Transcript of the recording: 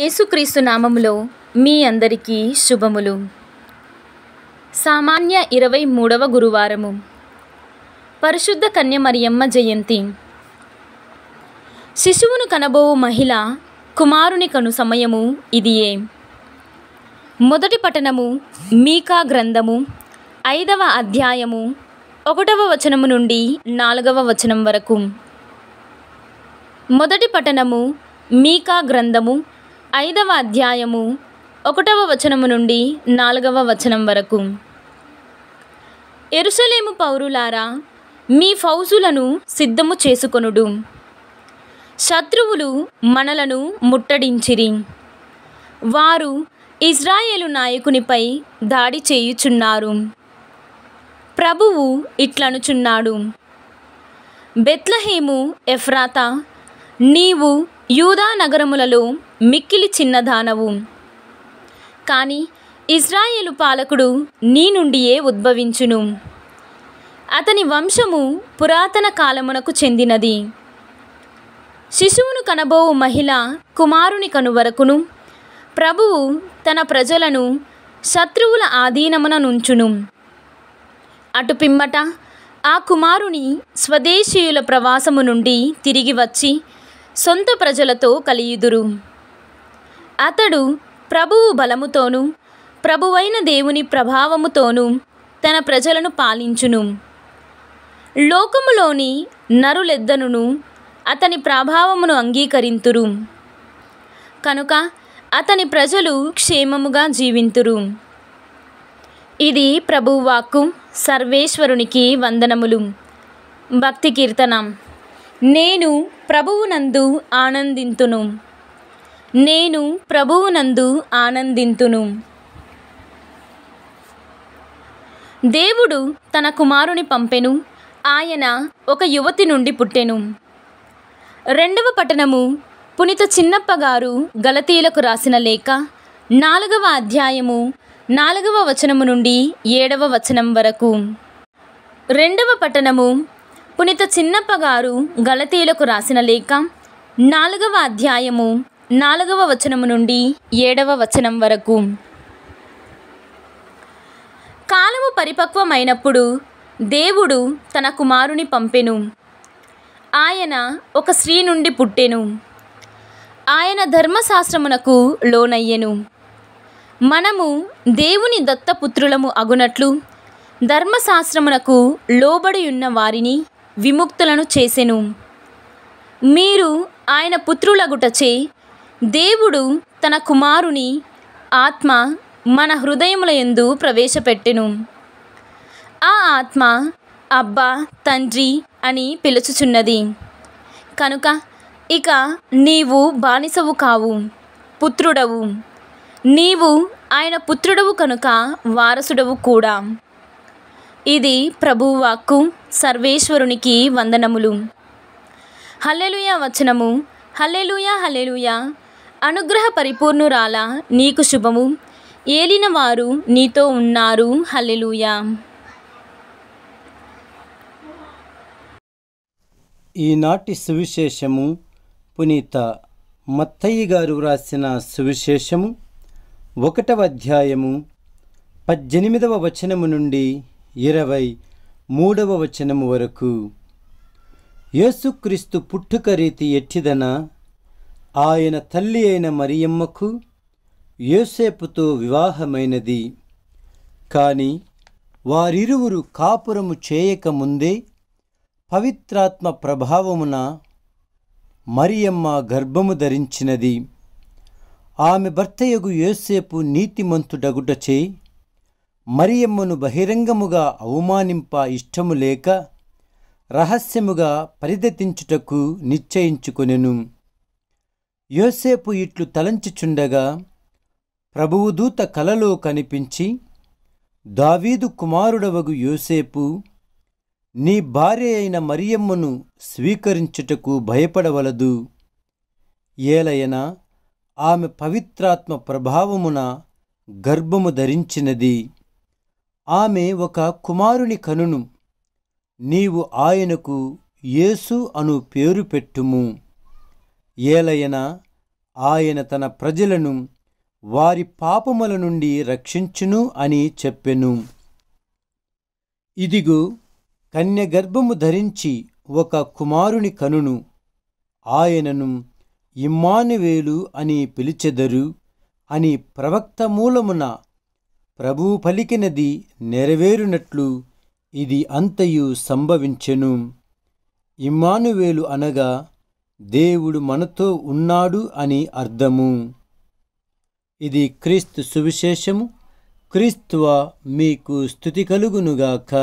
యేసుక్రీస్తు నామములో మీ అందరికీ శుభములు సామాన్య ఇరవై మూడవ గురువారము పరిశుద్ధ కన్యమరియమ్మ జయంతి శిశువును కనబోవు మహిళ కుమారుని కను సమయము ఇదియే మొదటి పఠనము మీకా గ్రంథము ఐదవ అధ్యాయము ఒకటవ వచనము నుండి నాలుగవ వచనం వరకు మొదటి పఠనము మీకా గ్రంథము ఐదవ అధ్యాయము ఒకటవ వచనము నుండి నాలుగవ వచనం వరకు ఎరుసలేము పౌరులారా మీ ఫౌజులను సిద్ధము చేసుకొనుడు శత్రువులు మనలను ముట్టడించిరి వారు ఇజ్రాయేలు నాయకునిపై దాడి చేయుచున్నారు ప్రభువు ఇట్లనుచున్నాడు బెత్లహేము ఎఫ్రాతా నీవు యూదా నగరములలో మిక్కిలి చిన్నదానవు కానీ ఇజ్రాయేలు పాలకుడు నీ నుండియే ఉద్భవించును అతని వంశము పురాతన కాలమునకు చెందినది శిశువును కనబోవు మహిళ కుమారుని కనువరకును ప్రభువు తన ప్రజలను శత్రువుల ఆధీనమున నుంచును అటు పిమ్మట ఆ కుమారుని స్వదేశీయుల ప్రవాసము నుండి తిరిగి వచ్చి సొంత ప్రజలతో కలియుదురు అతడు ప్రభువు బలముతోనూ ప్రభువైన దేవుని ప్రభావముతోనూ తన ప్రజలను పాలించును లోకములోని నరులెద్దనును అతని ప్రభావమును అంగీకరింతురు కనుక అతని ప్రజలు క్షేమముగా జీవింతురు ఇది ప్రభువాక్కు సర్వేశ్వరునికి వందనములు భక్తి కీర్తనం నేను ప్రభువునందు ఆనందింతును నేను ప్రభువునందు ఆనందింతును దేవుడు తన కుమారుని పంపెను ఆయన ఒక యువతి నుండి పుట్టెను రెండవ పట్టణము పునిత చిన్నప్పగారు గలతీలకు రాసిన లేఖ నాలుగవ అధ్యాయము నాలుగవ వచనము నుండి ఏడవ వచనం వరకు రెండవ పట్టణము పునీత చిన్నప్ప గారు గలతీలకు రాసిన లేఖ నాలుగవ అధ్యాయము నాలుగవ వచనము నుండి ఏడవ వచనం వరకు కాలము పరిపక్వమైనప్పుడు దేవుడు తన కుమారుని పంపెను ఆయన ఒక స్త్రీ నుండి పుట్టెను ఆయన ధర్మశాస్త్రమునకు లోనయ్యెను మనము దేవుని దత్తపుత్రులము అగునట్లు ధర్మశాస్త్రమునకు లోబడియున్న వారిని విముక్తులను చేసెను మీరు ఆయన పుత్రులగుటచే దేవుడు తన కుమారుని ఆత్మ మన హృదయముల ఎందు ప్రవేశపెట్టెను ఆ ఆత్మ అబ్బా తండ్రి అని పిలుచుచున్నది కనుక ఇక నీవు బానిసవు కావు పుత్రుడవు నీవు ఆయన పుత్రుడవు కనుక వారసుడవు కూడా ఇది ప్రభువాక్కు సర్వేశ్వరునికి వందనములు హల్లెలుయ వచనము హల్లెలుయ హల్లెలుయ అనుగ్రహ పరిపూర్ణురాల నీకు శుభము ఏలిన వారు నీతో ఉన్నారు హల్లెలుయ ఈనాటి సువిశేషము పునీత మత్తయ్య గారు వ్రాసిన సువిశేషము ఒకటవ అధ్యాయము పద్దెనిమిదవ వచనము నుండి ఇరవై మూడవ వచనము వరకు యేసుక్రీస్తు పుట్టుక రీతి ఎట్టిదన ఆయన తల్లి అయిన మరియమ్మకు యోసేపుతో వివాహమైనది కానీ వారిరువురు కాపురము చేయకముందే పవిత్రాత్మ ప్రభావమున మరియమ్మ గర్భము ధరించినది ఆమె భర్తయగు యోసేపు నీతిమంతుడగుటచే మరియమ్మను బహిరంగముగా అవమానింప ఇష్టము లేక రహస్యముగా పరిదతించుటకు నిశ్చయించుకొనెను యోసేపు ఇట్లు తలంచుచుండగా ప్రభువుదూత కలలో కనిపించి దావీదు కుమారుడవగు యోసేపు నీ భార్య అయిన మరియమ్మను స్వీకరించుటకు భయపడవలదు ఏలయన ఆమె పవిత్రాత్మ ప్రభావమున గర్భము ధరించినది ఆమె ఒక కుమారుని కనును నీవు ఆయనకు యేసు అను పేరు పెట్టుము ఏలయన ఆయన తన ప్రజలను వారి పాపముల నుండి రక్షించును అని చెప్పెను ఇదిగు కన్య గర్భము ధరించి ఒక కుమారుని కనును ఆయనను ఇమ్మానువేలు అని పిలిచెదరు అని ప్రవక్త మూలమున ప్రభువు పలికినది నెరవేరునట్లు ఇది అంతయు సంభవించెను ఇమ్మానువేలు అనగా దేవుడు మనతో ఉన్నాడు అని అర్థము ఇది క్రీస్తు సువిశేషము క్రీస్తువ మీకు స్థుతి కలుగునుగాక